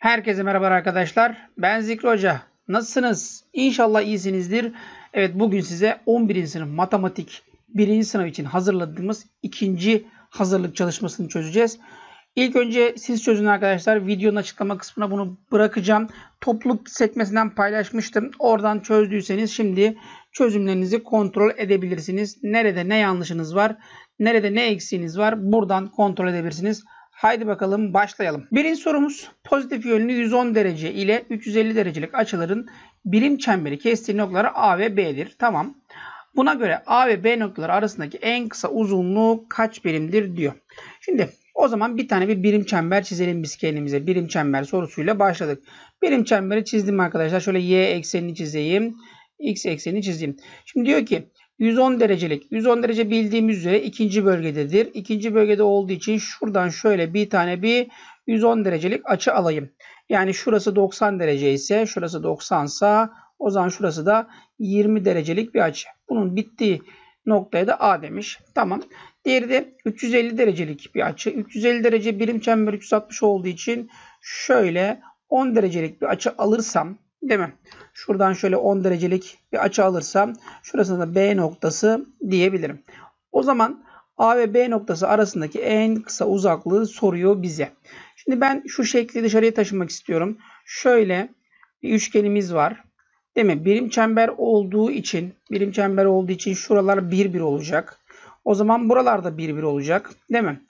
Herkese merhaba arkadaşlar. Ben Zikri Hoca. Nasılsınız? İnşallah iyisinizdir. Evet bugün size 11. sınıf matematik 1. sınav için hazırladığımız ikinci hazırlık çalışmasını çözeceğiz. İlk önce siz çözün arkadaşlar. Videonun açıklama kısmına bunu bırakacağım. Topluluk sekmesinden paylaşmıştım. Oradan çözdüyseniz şimdi çözümlerinizi kontrol edebilirsiniz. Nerede ne yanlışınız var, nerede ne eksiğiniz var buradan kontrol edebilirsiniz. Haydi bakalım başlayalım. Birinci sorumuz pozitif yönlü 110 derece ile 350 derecelik açıların birim çemberi kestiği noktaları A ve B'dir. Tamam. Buna göre A ve B noktaları arasındaki en kısa uzunluğu kaç birimdir diyor. Şimdi o zaman bir tane bir birim çember çizelim biz kendimize. Birim çember sorusuyla başladık. Birim çemberi çizdim arkadaşlar. Şöyle y eksenini çizeyim. X eksenini çizeyim. Şimdi diyor ki 110 derecelik. 110 derece bildiğimiz üzere ikinci bölgededir. İkinci bölgede olduğu için şuradan şöyle bir tane bir 110 derecelik açı alayım. Yani şurası 90 derece ise şurası 90 sa o zaman şurası da 20 derecelik bir açı. Bunun bittiği noktaya da A demiş. Tamam. Diğeri de 350 derecelik bir açı. 350 derece birim çember 360 olduğu için şöyle 10 derecelik bir açı alırsam Değil mi? Şuradan şöyle 10 derecelik bir açı alırsam şurasında B noktası diyebilirim. O zaman A ve B noktası arasındaki en kısa uzaklığı soruyor bize. Şimdi ben şu şekli dışarıya taşımak istiyorum. Şöyle bir üçgenimiz var. Değil mi? Birim çember olduğu için, birim çember olduğu için şuralar 1 1 olacak. O zaman buralarda 1 1 olacak, değil mi?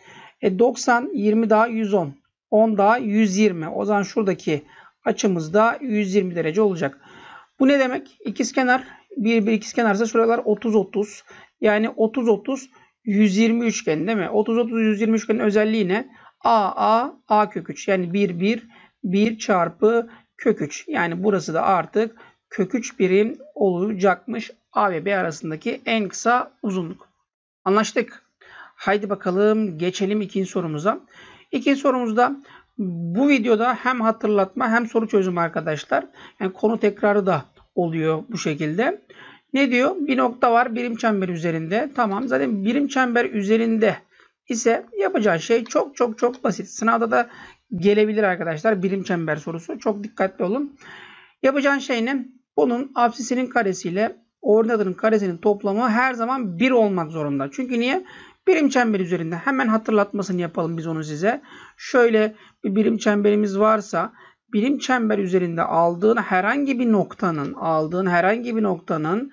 E 90 20 daha 110. 10 daha 120. O zaman şuradaki açımız da 120 derece olacak. Bu ne demek? İkizkenar 1 1 ise şuralar 30 30. Yani 30 30 120 üçgen değil mi? 30 30 120 üçgenin özelliği ne? A A A kök 3. Yani 1 1 1 çarpı kök 3. Yani burası da artık kök 3 birim olacakmış. A ve B arasındaki en kısa uzunluk. Anlaştık. Haydi bakalım geçelim ikinci sorumuza. İkinci sorumuzda bu videoda hem hatırlatma hem soru çözüm arkadaşlar. Yani konu tekrarı da oluyor bu şekilde. Ne diyor? Bir nokta var birim çember üzerinde. Tamam zaten birim çember üzerinde ise yapacağı şey çok çok çok basit. Sınavda da gelebilir arkadaşlar birim çember sorusu. Çok dikkatli olun. Yapacağın şey ne? Bunun absisinin karesiyle ordinatının karesinin toplamı her zaman 1 olmak zorunda. Çünkü niye? Birim çember üzerinde hemen hatırlatmasını yapalım biz onu size. Şöyle bir birim çemberimiz varsa birim çember üzerinde aldığın herhangi bir noktanın aldığın herhangi bir noktanın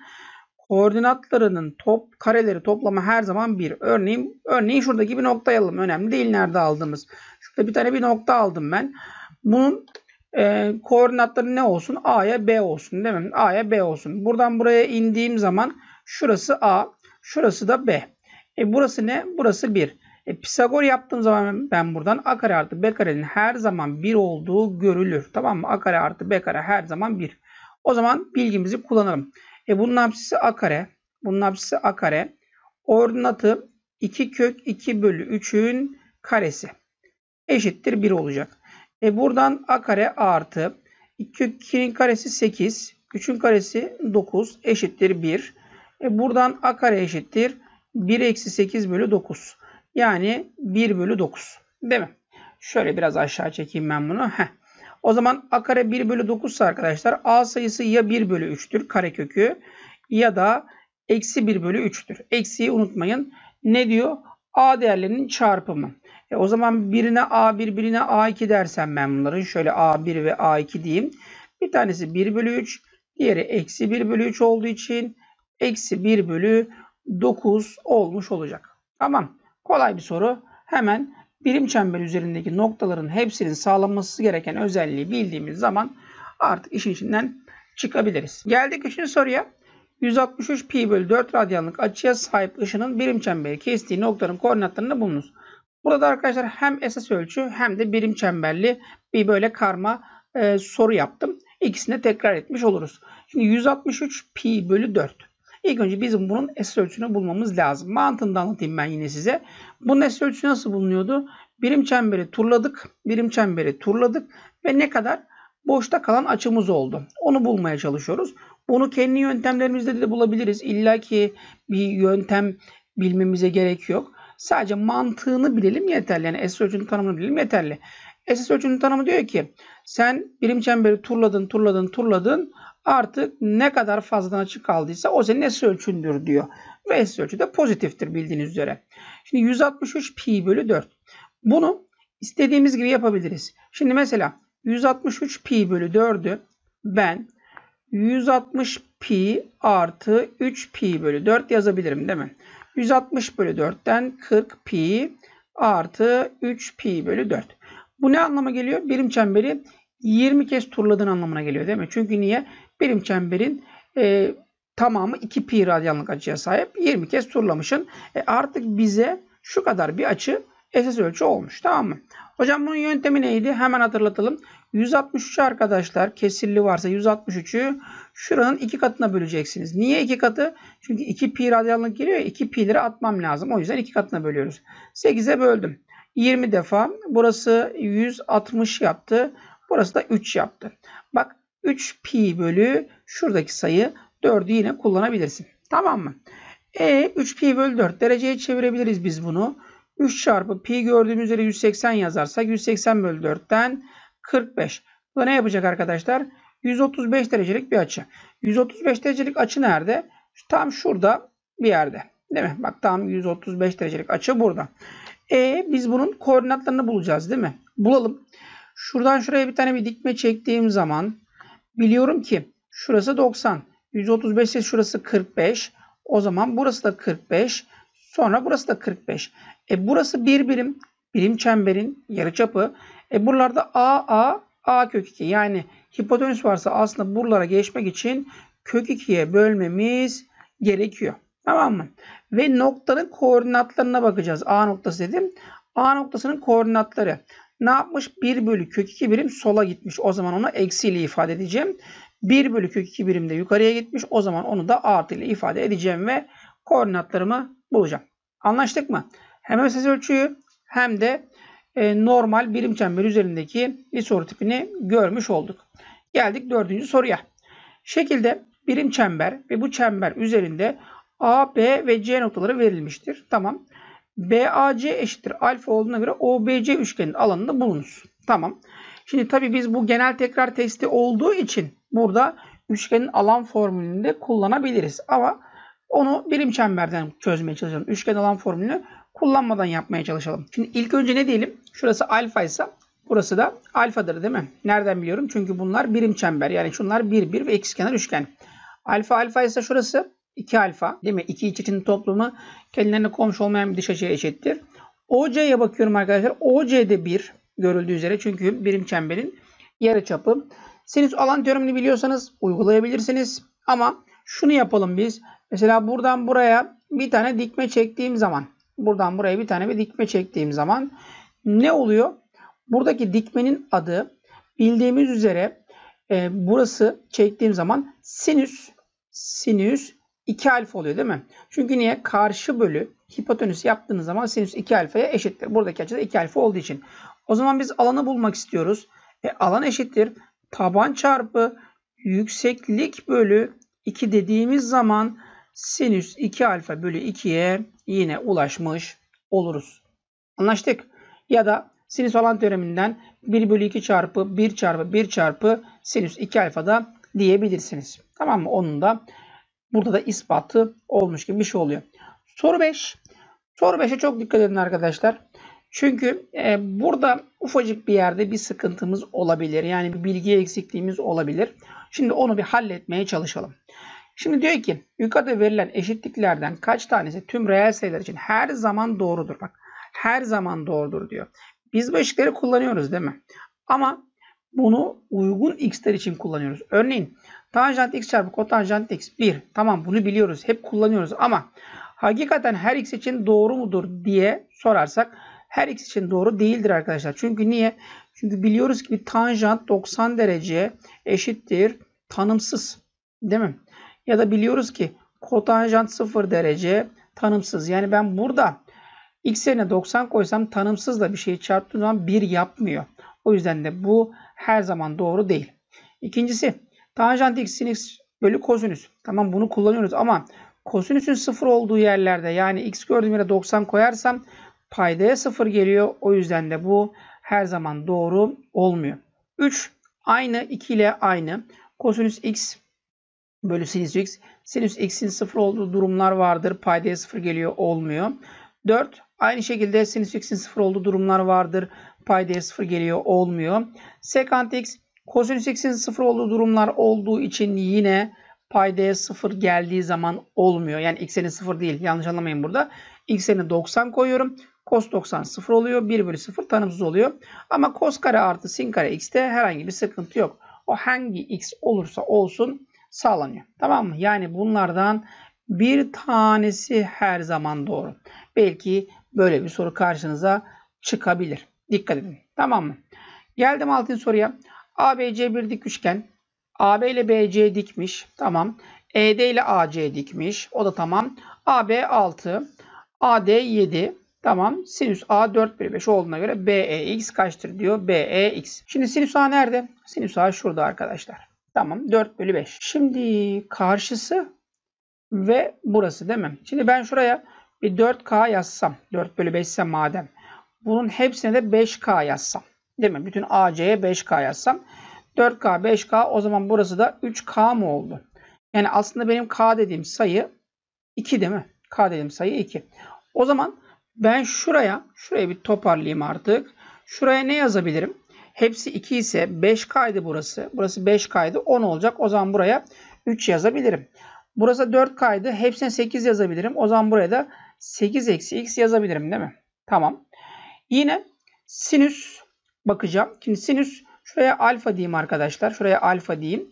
koordinatlarının top kareleri toplamı her zaman bir. Örneğin örneğin şuradaki bir nokta alalım. Önemli değil nerede aldığımız. Şurada bir tane bir nokta aldım ben. Bunun e, koordinatları ne olsun? A'ya B olsun değil mi? A'ya B olsun. Buradan buraya indiğim zaman şurası A, şurası da B. E burası ne? Burası 1. E, Pisagor yaptığım zaman ben buradan a kare artı b karenin her zaman 1 olduğu görülür. Tamam mı? a kare artı b kare her zaman 1. O zaman bilgimizi kullanalım. E, bunun apsisi a kare. Bunun apsisi a kare. Ordinatı 2 kök 2 bölü 3'ün karesi. Eşittir 1 olacak. E, buradan a kare artı 2 kök 2'nin karesi 8. 3'ün karesi 9 eşittir 1. E, buradan a kare eşittir 1 eksi 8 bölü 9. Yani 1 bölü 9. Değil mi? Şöyle biraz aşağı çekeyim ben bunu. Heh. O zaman a kare 1 bölü 9 ise arkadaşlar a sayısı ya 1 bölü 3'tür karekökü ya da eksi 1 bölü 3'tür. Eksiyi unutmayın. Ne diyor? a değerlerinin çarpımı. E o zaman birine a1 birine a2 dersem ben bunların şöyle a1 ve a2 diyeyim. Bir tanesi 1 bölü 3 diğeri eksi 1 bölü 3 olduğu için eksi 1 bölü 9 olmuş olacak. Tamam. Kolay bir soru. Hemen birim çember üzerindeki noktaların hepsinin sağlanması gereken özelliği bildiğimiz zaman artık işin içinden çıkabiliriz. Geldik 3. soruya. 163 pi bölü 4 radyanlık açıya sahip ışının birim çemberi kestiği noktaların koordinatlarını bulunuz. Burada arkadaşlar hem esas ölçü hem de birim çemberli bir böyle karma e, soru yaptım. İkisini tekrar etmiş oluruz. Şimdi 163 pi bölü 4. İlk önce bizim bunun esir ölçüsünü bulmamız lazım. Mantığını da anlatayım ben yine size. Bunun esir ölçüsü nasıl bulunuyordu? Birim çemberi turladık. Birim çemberi turladık. Ve ne kadar? Boşta kalan açımız oldu. Onu bulmaya çalışıyoruz. Bunu kendi yöntemlerimizde de bulabiliriz. İlla ki bir yöntem bilmemize gerek yok. Sadece mantığını bilelim yeterli. Yani SS ölçünün tanımını bilelim yeterli. SS ölçünün tanımı diyor ki sen birim çemberi turladın, turladın, turladın artık ne kadar fazladan açık kaldıysa o senin S ölçündür diyor. Ve S ölçü de pozitiftir bildiğiniz üzere. Şimdi 163 pi bölü 4. Bunu istediğimiz gibi yapabiliriz. Şimdi mesela 163 pi bölü 4'ü ben 160 pi artı 3 pi bölü 4 yazabilirim değil mi? 160 bölü 4'ten 40 pi artı 3 pi bölü 4. Bu ne anlama geliyor? Birim çemberi 20 kez turladığın anlamına geliyor değil mi? Çünkü niye? Birim çemberin e, tamamı 2 pi radyanlık açıya sahip. 20 kez turlamışın. E, artık bize şu kadar bir açı esas ölçü olmuş. Tamam mı? Hocam bunun yöntemi neydi? Hemen hatırlatalım. 163 arkadaşlar kesirli varsa 163'ü şuranın iki katına böleceksiniz. Niye iki katı? Çünkü 2 pi radyanlık geliyor. 2 pi'leri atmam lazım. O yüzden iki katına bölüyoruz. 8'e böldüm. 20 defa. Burası 160 yaptı. Burası da 3 yaptı. Bak 3 pi bölü şuradaki sayı 4'ü yine kullanabilirsin. Tamam mı? E 3 pi bölü 4 dereceye çevirebiliriz biz bunu. 3 çarpı pi gördüğümüz üzere 180 yazarsak 180 bölü 4'ten 45. Bu da ne yapacak arkadaşlar? 135 derecelik bir açı. 135 derecelik açı nerede? Tam şurada bir yerde. Değil mi? Bak tam 135 derecelik açı burada. E biz bunun koordinatlarını bulacağız değil mi? Bulalım. Şuradan şuraya bir tane bir dikme çektiğim zaman Biliyorum ki şurası 90. 135 ise şurası 45. O zaman burası da 45. Sonra burası da 45. E burası bir birim. Birim çemberin yarıçapı. E buralarda A, A, A kök 2. Yani hipotenüs varsa aslında buralara geçmek için kök 2'ye bölmemiz gerekiyor. Tamam mı? Ve noktanın koordinatlarına bakacağız. A noktası dedim. A noktasının koordinatları ne yapmış? 1 bölü kök 2 birim sola gitmiş. O zaman onu eksiyle ifade edeceğim. 1 bölü kök 2 birim de yukarıya gitmiş. O zaman onu da artı ile ifade edeceğim ve koordinatlarımı bulacağım. Anlaştık mı? Hem öz ölçüyü hem de e, normal birim çember üzerindeki bir soru tipini görmüş olduk. Geldik dördüncü soruya. Şekilde birim çember ve bu çember üzerinde A, B ve C noktaları verilmiştir. Tamam. BAC eşittir alfa olduğuna göre OBC üçgenin alanında bulunuz. Tamam. Şimdi tabii biz bu genel tekrar testi olduğu için burada üçgenin alan formülünü de kullanabiliriz. Ama onu birim çemberden çözmeye çalışalım. Üçgen alan formülünü kullanmadan yapmaya çalışalım. Şimdi ilk önce ne diyelim? Şurası alfa ise burası da alfadır değil mi? Nereden biliyorum? Çünkü bunlar birim çember. Yani şunlar bir bir ve ikizkenar üçgen. Alfa alfa ise şurası 2 alfa değil mi? 2 iç için toplumu kendilerine komşu olmayan bir dış açıya eşittir. OC'ye bakıyorum arkadaşlar. OC'de 1 görüldüğü üzere çünkü birim çemberin yarı çapı. Sinüs alan teoremini biliyorsanız uygulayabilirsiniz. Ama şunu yapalım biz. Mesela buradan buraya bir tane dikme çektiğim zaman buradan buraya bir tane bir dikme çektiğim zaman ne oluyor? Buradaki dikmenin adı bildiğimiz üzere e, burası çektiğim zaman sinüs sinüs 2 alfa oluyor değil mi? Çünkü niye? Karşı bölü hipotenüs yaptığınız zaman sinüs 2 alfaya eşittir. Buradaki açıda 2 alfa olduğu için. O zaman biz alanı bulmak istiyoruz. E, alan eşittir. Taban çarpı yükseklik bölü 2 dediğimiz zaman sinüs 2 alfa bölü 2'ye yine ulaşmış oluruz. Anlaştık. Ya da sinüs alan teoreminden 1 bölü 2 çarpı 1 çarpı 1 çarpı sinüs 2 da diyebilirsiniz. Tamam mı? Onun da Burada da ispatı olmuş gibi bir şey oluyor. Soru 5. Soru 5'e çok dikkat edin arkadaşlar. Çünkü e, burada ufacık bir yerde bir sıkıntımız olabilir. Yani bir bilgi eksikliğimiz olabilir. Şimdi onu bir halletmeye çalışalım. Şimdi diyor ki yukarıda verilen eşitliklerden kaç tanesi tüm reel sayılar için her zaman doğrudur. Bak her zaman doğrudur diyor. Biz bu eşitleri kullanıyoruz değil mi? Ama bunu uygun x'ler için kullanıyoruz. Örneğin Tanjant x çarpı kotanjant x 1. Tamam bunu biliyoruz. Hep kullanıyoruz ama hakikaten her x için doğru mudur diye sorarsak her x için doğru değildir arkadaşlar. Çünkü niye? Çünkü biliyoruz ki bir tanjant 90 derece eşittir tanımsız. Değil mi? Ya da biliyoruz ki kotanjant 0 derece tanımsız. Yani ben burada x yerine 90 koysam tanımsızla bir şey çarptığım zaman 1 yapmıyor. O yüzden de bu her zaman doğru değil. İkincisi Tanjant x sin x bölü kosinüs. Tamam bunu kullanıyoruz ama kosinüsün sıfır olduğu yerlerde yani x gördüğüm yere 90 koyarsam paydaya sıfır geliyor. O yüzden de bu her zaman doğru olmuyor. 3 aynı 2 ile aynı. Kosinüs x bölü sinüs x. Sinüs x'in sıfır olduğu durumlar vardır. Paydaya sıfır geliyor olmuyor. 4 aynı şekilde sinüs x'in sıfır olduğu durumlar vardır. Paydaya sıfır geliyor olmuyor. Sekant x Kosinüs x'in 0 olduğu durumlar olduğu için yine paydaya 0 geldiği zaman olmuyor. Yani x'eni 0 değil. Yanlış anlamayın burada. x'eni 90 koyuyorum. Cos 90 0 oluyor. 1 bölü 0 tanımsız oluyor. Ama cos kare artı sin kare x'te herhangi bir sıkıntı yok. O hangi x olursa olsun sağlanıyor. Tamam mı? Yani bunlardan bir tanesi her zaman doğru. Belki böyle bir soru karşınıza çıkabilir. Dikkat edin. Tamam mı? Geldim altın soruya. ABC bir dik üçgen. AB ile BC dikmiş. Tamam. ED ile AC dikmiş. O da tamam. AB 6. AD 7. Tamam. Sinüs A 4 bölü 5 olduğuna göre BEX kaçtır diyor. BEX. Şimdi sinüs A nerede? Sinüs A şurada arkadaşlar. Tamam. 4 bölü 5. Şimdi karşısı ve burası değil mi? Şimdi ben şuraya bir 4K yazsam. 4 bölü 5 ise madem. Bunun hepsine de 5K yazsam. Değil mi? Bütün AC'ye 5K yazsam 4K 5K o zaman burası da 3K mı oldu? Yani aslında benim K dediğim sayı 2 değil mi? K dediğim sayı 2. O zaman ben şuraya şurayı bir toparlayayım artık. Şuraya ne yazabilirim? Hepsi 2 ise 5 k idi burası. Burası 5 k idi, 10 olacak. O zaman buraya 3 yazabilirim. Burası 4 k idi, Hepsine 8 yazabilirim. O zaman buraya da 8 eksi x yazabilirim değil mi? Tamam. Yine sinüs bakacağım. Şimdi sinüs şuraya alfa diyeyim arkadaşlar. Şuraya alfa diyeyim.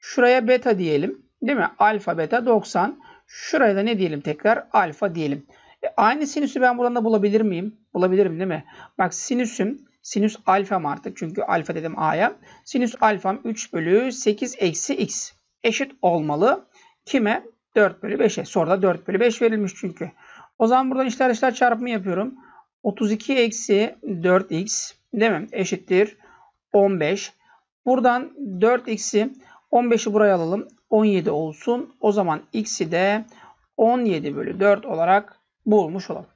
Şuraya beta diyelim. Değil mi? Alfa beta 90. Şuraya da ne diyelim tekrar? Alfa diyelim. E aynı sinüsü ben buradan da bulabilir miyim? Bulabilirim değil mi? Bak sinüsüm sinüs alfam artık. Çünkü alfa dedim a'ya. Sinüs alfam 3 bölü 8 eksi x eşit olmalı. Kime? 4 bölü 5'e. Soruda 4 bölü 5 verilmiş çünkü. O zaman buradan işler işler çarpımı yapıyorum. 32 eksi 4x Değil mi? Eşittir 15. Buradan 4x'i 15'i buraya alalım. 17 olsun. O zaman x'i de 17 bölü 4 olarak bulmuş olalım.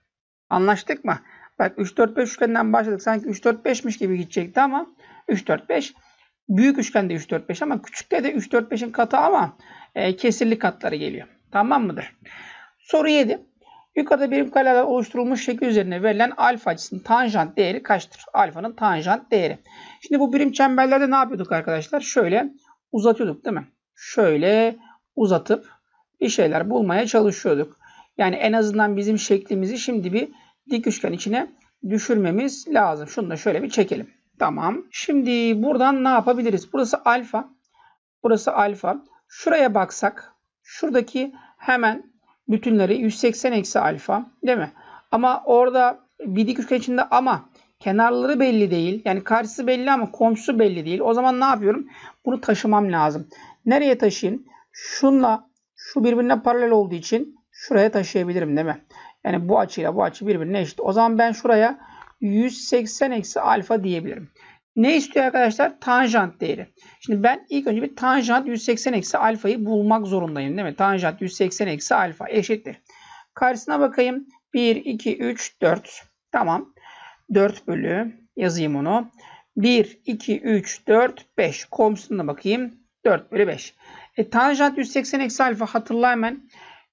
Anlaştık mı? Bak 3 4 5 üçgenden başladık. Sanki 3 4 5'miş gibi gidecekti ama 3 4 5 büyük üçgende 3 4 5 ama küçükte de 3 4 5'in katı ama e, kesirli katları geliyor. Tamam mıdır? Soru 7. Yukarıda birim kareler oluşturulmuş şekil üzerine verilen alfa açısının tanjant değeri kaçtır? Alfanın tanjant değeri. Şimdi bu birim çemberlerde ne yapıyorduk arkadaşlar? Şöyle uzatıyorduk değil mi? Şöyle uzatıp bir şeyler bulmaya çalışıyorduk. Yani en azından bizim şeklimizi şimdi bir dik üçgen içine düşürmemiz lazım. Şunu da şöyle bir çekelim. Tamam. Şimdi buradan ne yapabiliriz? Burası alfa. Burası alfa. Şuraya baksak şuradaki hemen bütünleri 180 eksi alfa değil mi? Ama orada bir dik üçgen içinde ama kenarları belli değil. Yani karşısı belli ama komşusu belli değil. O zaman ne yapıyorum? Bunu taşımam lazım. Nereye taşıyayım? Şunla şu birbirine paralel olduğu için şuraya taşıyabilirim değil mi? Yani bu açıyla bu açı birbirine eşit. O zaman ben şuraya 180 eksi alfa diyebilirim. Ne istiyor arkadaşlar? Tanjant değeri. Şimdi ben ilk önce bir tanjant 180 eksi alfayı bulmak zorundayım değil mi? Tanjant 180 eksi alfa eşittir. Karşısına bakayım. 1, 2, 3, 4. Tamam. 4 bölü yazayım onu. 1, 2, 3, 4, 5. Komşusuna bakayım. 4 bölü 5. E, tanjant 180 eksi alfa hatırla ben.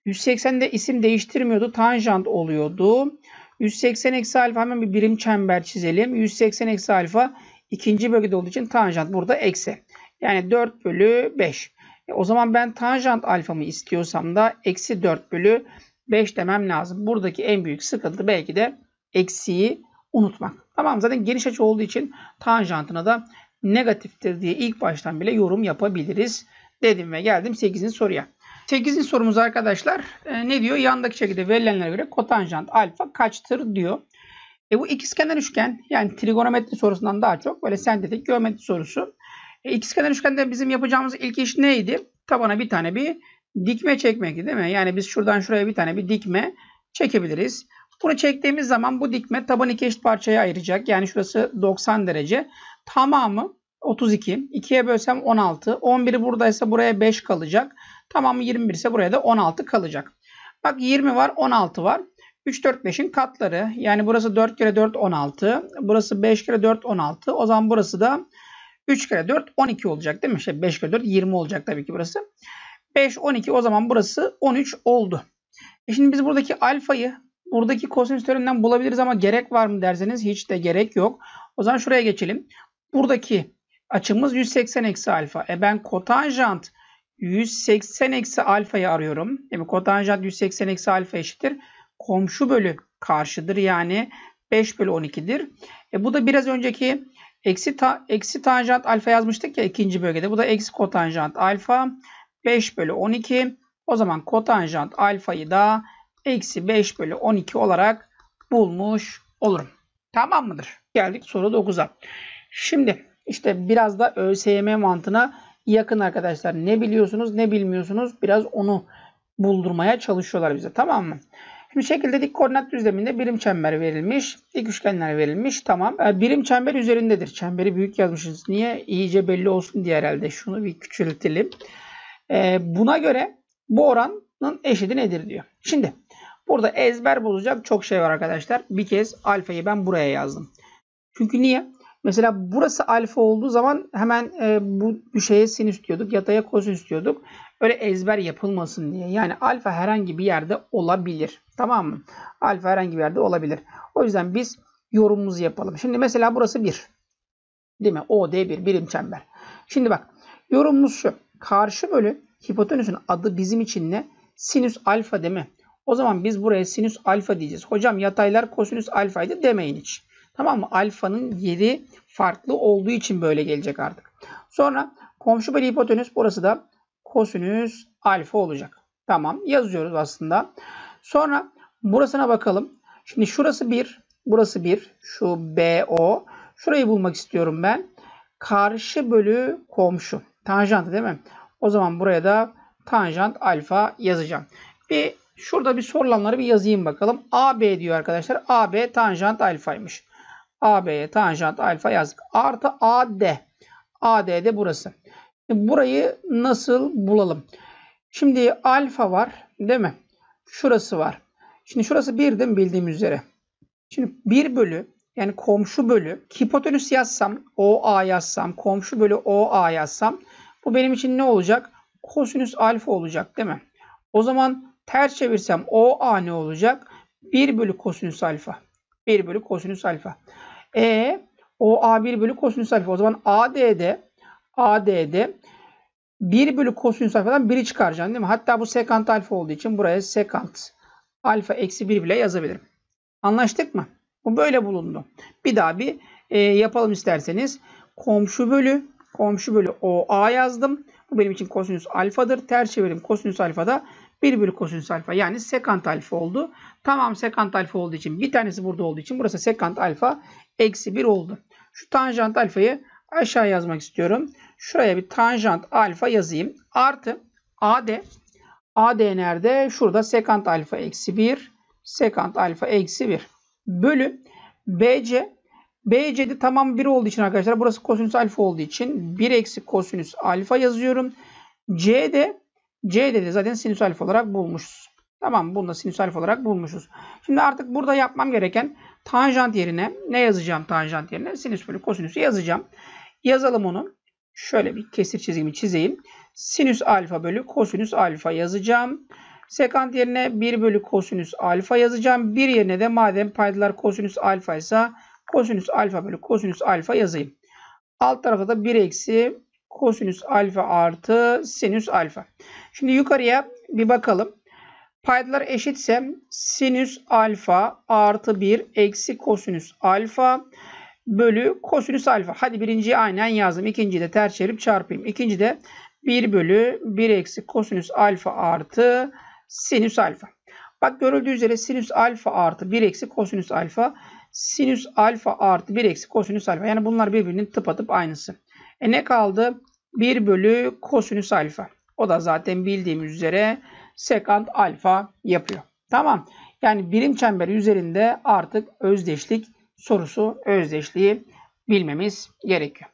180'de isim değiştirmiyordu. Tanjant oluyordu. 180 eksi alfa hemen bir birim çember çizelim. 180 eksi alfa ikinci bölgede olduğu için tanjant burada eksi. Yani 4 bölü 5. E o zaman ben tanjant alfamı istiyorsam da eksi 4 bölü 5 demem lazım. Buradaki en büyük sıkıntı belki de eksiyi unutmak. Tamam zaten geniş açı olduğu için tanjantına da negatiftir diye ilk baştan bile yorum yapabiliriz dedim ve geldim 8. soruya. 8. sorumuz arkadaşlar e, ne diyor? Yandaki şekilde verilenlere göre kotanjant alfa kaçtır diyor. E bu ikizkenar üçgen yani trigonometri sorusundan daha çok böyle sentetik geometri sorusu. E, ikizkenar üçgende bizim yapacağımız ilk iş neydi? Tabana bir tane bir dikme çekmekti değil mi? Yani biz şuradan şuraya bir tane bir dikme çekebiliriz. Bunu çektiğimiz zaman bu dikme taban iki eşit parçaya ayıracak. Yani şurası 90 derece. Tamamı 32. 2'ye bölsem 16. 11'i buradaysa buraya 5 kalacak. Tamamı 21 ise buraya da 16 kalacak. Bak 20 var 16 var. 3, 4, 5'in katları. Yani burası 4 kere 4, 16. Burası 5 kere 4, 16. O zaman burası da 3 kere 4, 12 olacak değil mi? İşte 5 kere 4, 20 olacak tabii ki burası. 5, 12 o zaman burası 13 oldu. E şimdi biz buradaki alfayı buradaki kosinüs teoreminden bulabiliriz ama gerek var mı derseniz hiç de gerek yok. O zaman şuraya geçelim. Buradaki açımız 180 eksi alfa. E ben kotanjant 180 eksi alfayı arıyorum. Yani kotanjant 180 eksi alfa eşittir komşu bölü karşıdır. Yani 5 bölü 12'dir. E, bu da biraz önceki eksi, ta, eksi tanjant alfa yazmıştık ya ikinci bölgede. Bu da eksi kotanjant alfa 5 bölü 12. O zaman kotanjant alfayı da eksi 5 bölü 12 olarak bulmuş olurum. Tamam mıdır? Geldik soru 9'a. Şimdi işte biraz da ÖSYM mantığına yakın arkadaşlar. Ne biliyorsunuz ne bilmiyorsunuz biraz onu buldurmaya çalışıyorlar bize tamam mı? Şimdi şekilde dik koordinat düzleminde birim çember verilmiş. Dik üçgenler verilmiş. Tamam. Ee, birim çember üzerindedir. Çemberi büyük yazmışız. Niye? İyice belli olsun diye herhalde. Şunu bir küçültelim. Ee, buna göre bu oranın eşidi nedir diyor. Şimdi burada ezber bozacak çok şey var arkadaşlar. Bir kez alfayı ben buraya yazdım. Çünkü niye? Mesela burası alfa olduğu zaman hemen e, bu şeye sinüs diyorduk. Yataya kosinüs diyorduk. Öyle ezber yapılmasın diye. Yani alfa herhangi bir yerde olabilir. Tamam mı? Alfa herhangi bir yerde olabilir. O yüzden biz yorumumuzu yapalım. Şimdi mesela burası 1. Değil mi? O D 1 birim çember. Şimdi bak yorumumuz şu. Karşı bölü hipotenüsün adı bizim için ne? Sinüs alfa değil mi? O zaman biz buraya sinüs alfa diyeceğiz. Hocam yataylar kosinüs alfaydı demeyin hiç. Tamam mı? Alfanın yeri farklı olduğu için böyle gelecek artık. Sonra komşu bölü hipotenüs burası da kosinüs alfa olacak. Tamam yazıyoruz aslında. Sonra burasına bakalım. Şimdi şurası 1, burası 1. Şu BO. Şurayı bulmak istiyorum ben. Karşı bölü komşu. Tanjant değil mi? O zaman buraya da tanjant alfa yazacağım. Bir şurada bir sorulanları bir yazayım bakalım. AB diyor arkadaşlar. AB tanjant alfaymış. AB'ye tanjant alfa yazdık. Artı AD. AD de burası. E, burayı nasıl bulalım? Şimdi alfa var değil mi? Şurası var. Şimdi şurası 1 değil mi bildiğim üzere? Şimdi 1 bölü yani komşu bölü hipotenüs yazsam OA yazsam komşu bölü OA yazsam bu benim için ne olacak? Kosinüs alfa olacak değil mi? O zaman ters çevirsem OA ne olacak? 1 bölü kosinüs alfa. 1 bölü kosinüs alfa. E OA 1 bölü kosinüs alfa. O zaman AD'de AD'de 1 bölü kosinüs alfadan 1'i çıkaracaksın değil mi? Hatta bu sekant alfa olduğu için buraya sekant alfa eksi 1 bile yazabilirim. Anlaştık mı? Bu böyle bulundu. Bir daha bir e, yapalım isterseniz. Komşu bölü komşu bölü OA yazdım. Bu benim için kosinüs alfadır. Ters çevirim kosinüs alfa da 1 bölü kosinüs alfa yani sekant alfa oldu. Tamam sekant alfa olduğu için bir tanesi burada olduğu için burası sekant alfa eksi 1 oldu. Şu tanjant alfayı aşağı yazmak istiyorum. Şuraya bir tanjant alfa yazayım. Artı AD. AD nerede? Şurada sekant alfa eksi 1. Sekant alfa eksi 1. Bölü BC. BC'de tamam 1 olduğu için arkadaşlar burası kosinüs alfa olduğu için 1 eksi kosinüs alfa yazıyorum. C'de C'de de zaten sinüs alfa olarak bulmuşuz. Tamam bunu da sinüs alfa olarak bulmuşuz. Şimdi artık burada yapmam gereken tanjant yerine ne yazacağım tanjant yerine? Sinüs bölü kosinüsü yazacağım. Yazalım onu. Şöyle bir kesir çizgimi çizeyim. Sinüs alfa bölü kosinüs alfa yazacağım. Sekant yerine 1 bölü kosinüs alfa yazacağım. Bir yerine de madem paydalar kosinüs alfa ise kosinüs alfa bölü kosinüs alfa yazayım. Alt tarafa da 1 eksi kosinüs alfa artı sinüs alfa. Şimdi yukarıya bir bakalım. Paydalar eşitse sinüs alfa artı 1 eksi kosinüs alfa bölü kosinüs alfa. Hadi birinciyi aynen yazdım. İkinciyi de ters çevirip çarpayım. İkinci de 1 bölü 1 eksi kosinüs alfa artı sinüs alfa. Bak görüldüğü üzere sinüs alfa artı 1 eksi kosinüs alfa. Sinüs alfa artı 1 eksi kosinüs alfa. Yani bunlar birbirinin tıpatıp aynısı. E ne kaldı? 1 bölü kosinüs alfa. O da zaten bildiğimiz üzere sekant alfa yapıyor. Tamam. Yani birim çemberi üzerinde artık özdeşlik sorusu özdeşliği bilmemiz gerekiyor.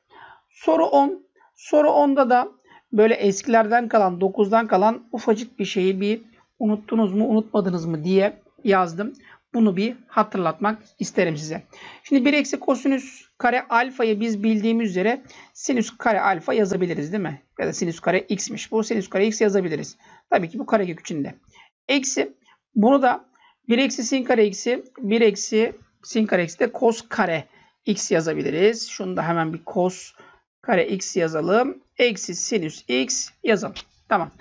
Soru 10. Soru 10'da da böyle eskilerden kalan 9'dan kalan ufacık bir şeyi bir unuttunuz mu unutmadınız mı diye yazdım. Bunu bir hatırlatmak isterim size. Şimdi 1 eksi kosinüs kare alfayı biz bildiğimiz üzere sinüs kare alfa yazabiliriz değil mi? Ya da sinüs kare x'miş. Bu sinüs kare x yazabiliriz. Tabii ki bu karekök içinde. Eksi bunu da 1 eksi sin kare x'i 1 eksi sin kare x'i de cos kare x yazabiliriz. Şunu da hemen bir cos kare x yazalım. Eksi sinüs x yazalım. Tamam.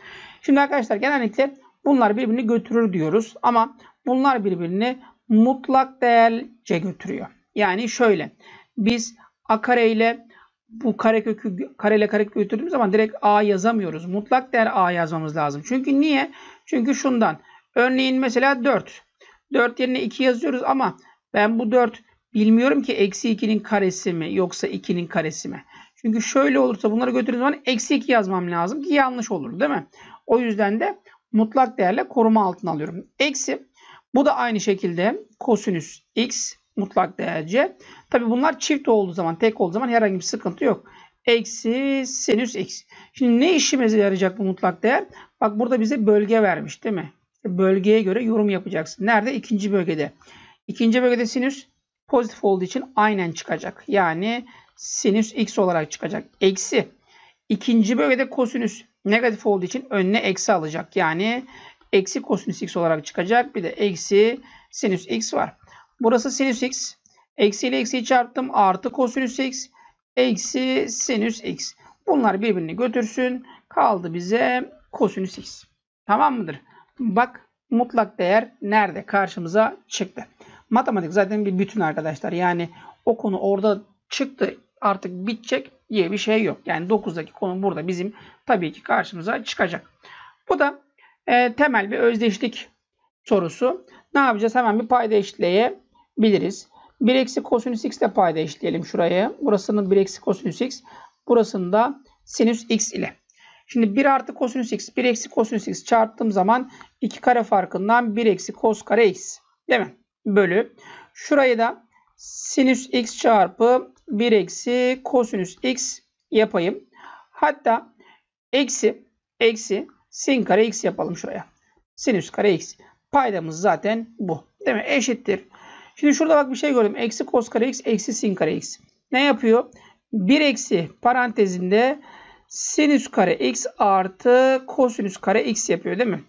Şimdi arkadaşlar genellikle bunlar birbirini götürür diyoruz. Ama bunlar birbirini mutlak değerce götürüyor. Yani şöyle. Biz a kare ile bu kare kökü kareyle kare kökü götürdüğümüz zaman direkt a yazamıyoruz. Mutlak değer a yazmamız lazım. Çünkü niye? Çünkü şundan. Örneğin mesela 4. 4 yerine 2 yazıyoruz ama ben bu 4 bilmiyorum ki eksi 2'nin karesi mi yoksa 2'nin karesi mi? Çünkü şöyle olursa bunları götürdüğüm zaman eksi 2 yazmam lazım ki yanlış olur değil mi? O yüzden de mutlak değerle koruma altına alıyorum. Eksi bu da aynı şekilde kosinüs x mutlak değerce. Tabi bunlar çift olduğu zaman tek olduğu zaman herhangi bir sıkıntı yok. Eksi sinüs x. Şimdi ne işimize yarayacak bu mutlak değer? Bak burada bize bölge vermiş değil mi? Bölgeye göre yorum yapacaksın. Nerede? İkinci bölgede. İkinci bölgede sinüs pozitif olduğu için aynen çıkacak. Yani sinüs x olarak çıkacak. Eksi. İkinci bölgede kosinüs negatif olduğu için önüne eksi alacak. Yani eksi kosinüs x olarak çıkacak. Bir de eksi sinüs x var. Burası sinüs x. Eksi ile eksiyi çarptım. Artı kosinüs x. Eksi sinüs x. Bunlar birbirini götürsün. Kaldı bize kosinüs x. Tamam mıdır? Bak mutlak değer nerede karşımıza çıktı. Matematik zaten bir bütün arkadaşlar. Yani o konu orada çıktı artık bitecek diye bir şey yok. Yani 9'daki konu burada bizim tabii ki karşımıza çıkacak. Bu da e, temel bir özdeşlik sorusu. Ne yapacağız? Hemen bir payda eşitleyebiliriz. 1 eksi kosinüs x ile payda eşitleyelim şuraya. Burasının 1 eksi kosinüs x. Burasında sinüs x ile. Şimdi 1 artı kosinüs x, 1 eksi kosinüs x çarptığım zaman 2 kare farkından 1 eksi kos kare x. Değil mi? bölü. Şurayı da sinüs x çarpı 1 eksi kosinüs x yapayım. Hatta eksi eksi sin kare x yapalım şuraya. Sinüs kare x. Paydamız zaten bu. Değil mi? Eşittir. Şimdi şurada bak bir şey gördüm. Eksi kos kare x eksi sin kare x. Ne yapıyor? 1 eksi parantezinde sinüs kare x artı kosinüs kare x yapıyor değil mi?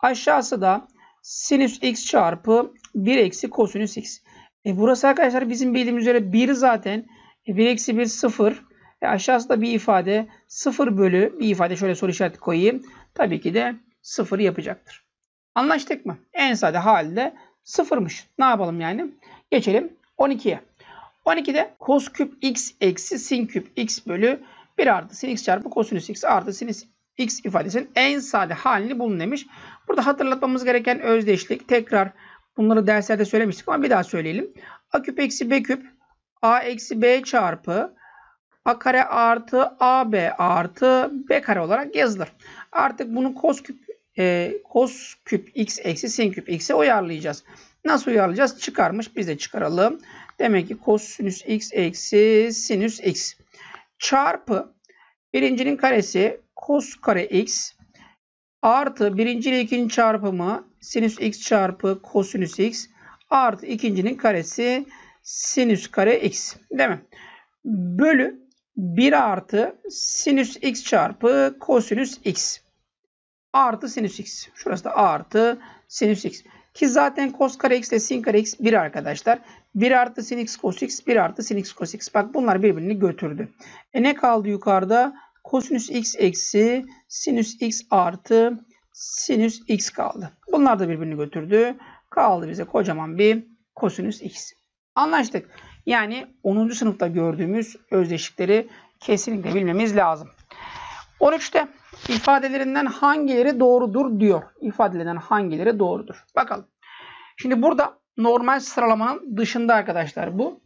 Aşağısı da sinüs x çarpı 1 eksi kosinüs x. E burası arkadaşlar bizim bildiğimiz üzere 1 zaten. E 1 eksi 1 0. E aşağısı da bir ifade. 0 bölü bir ifade şöyle soru işareti koyayım. Tabii ki de 0 yapacaktır. Anlaştık mı? En sade halde 0'mış. Ne yapalım yani? Geçelim 12'ye. 12'de kos küp x eksi sin küp x bölü 1 artı sin x çarpı kosinüs x artı sin x ifadesinin en sade halini bulun demiş. Burada hatırlatmamız gereken özdeşlik. Tekrar bunları derslerde söylemiştik ama bir daha söyleyelim. A küp eksi B küp A eksi B çarpı A kare artı AB artı B kare olarak yazılır. Artık bunun kos küp e, kos küp x eksi sin küp x'e uyarlayacağız. Nasıl uyarlayacağız? Çıkarmış. Biz de çıkaralım. Demek ki kos sinüs x eksi sinüs x çarpı birincinin karesi kos kare x Artı birinci ile ikinci çarpımı sinüs x çarpı kosinüs x artı ikincinin karesi sinüs kare x. Değil mi? Bölü 1 artı sinüs x çarpı kosinüs x. Artı sinüs x. Şurası da artı sinüs x. Ki zaten kos kare x ile sin kare x 1 arkadaşlar. 1 artı sin x cos x 1 artı sin x cos x. Bak bunlar birbirini götürdü. E ne kaldı yukarıda? kosinüs x eksi sinüs x artı sinüs x kaldı. Bunlar da birbirini götürdü. Kaldı bize kocaman bir kosinüs x. Anlaştık. Yani 10. sınıfta gördüğümüz özdeşikleri kesinlikle bilmemiz lazım. 13'te ifadelerinden hangileri doğrudur diyor. İfadelerinden hangileri doğrudur. Bakalım. Şimdi burada normal sıralamanın dışında arkadaşlar bu.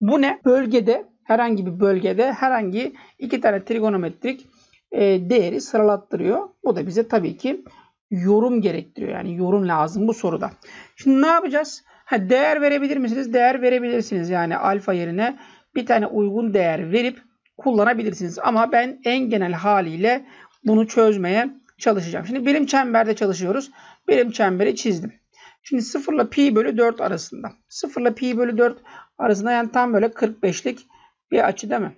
Bu ne? Bölgede herhangi bir bölgede herhangi iki tane trigonometrik e, değeri sıralattırıyor. Bu da bize tabii ki yorum gerektiriyor. Yani yorum lazım bu soruda. Şimdi ne yapacağız? Ha, değer verebilir misiniz? Değer verebilirsiniz. Yani alfa yerine bir tane uygun değer verip kullanabilirsiniz. Ama ben en genel haliyle bunu çözmeye çalışacağım. Şimdi birim çemberde çalışıyoruz. Birim çemberi çizdim. Şimdi 0 ile pi bölü 4 arasında. 0 ile pi bölü 4 arasında yani tam böyle 45'lik bir açı değil mi?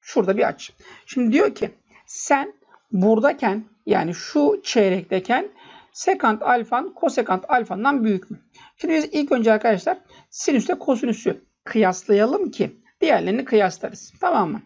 Şurada bir açı. Şimdi diyor ki sen buradayken yani şu çeyrekteken, sekant alfan kosekant alfandan büyük mü? Şimdi biz ilk önce arkadaşlar sinüsle kosinüsü kıyaslayalım ki diğerlerini kıyaslarız. Tamam mı?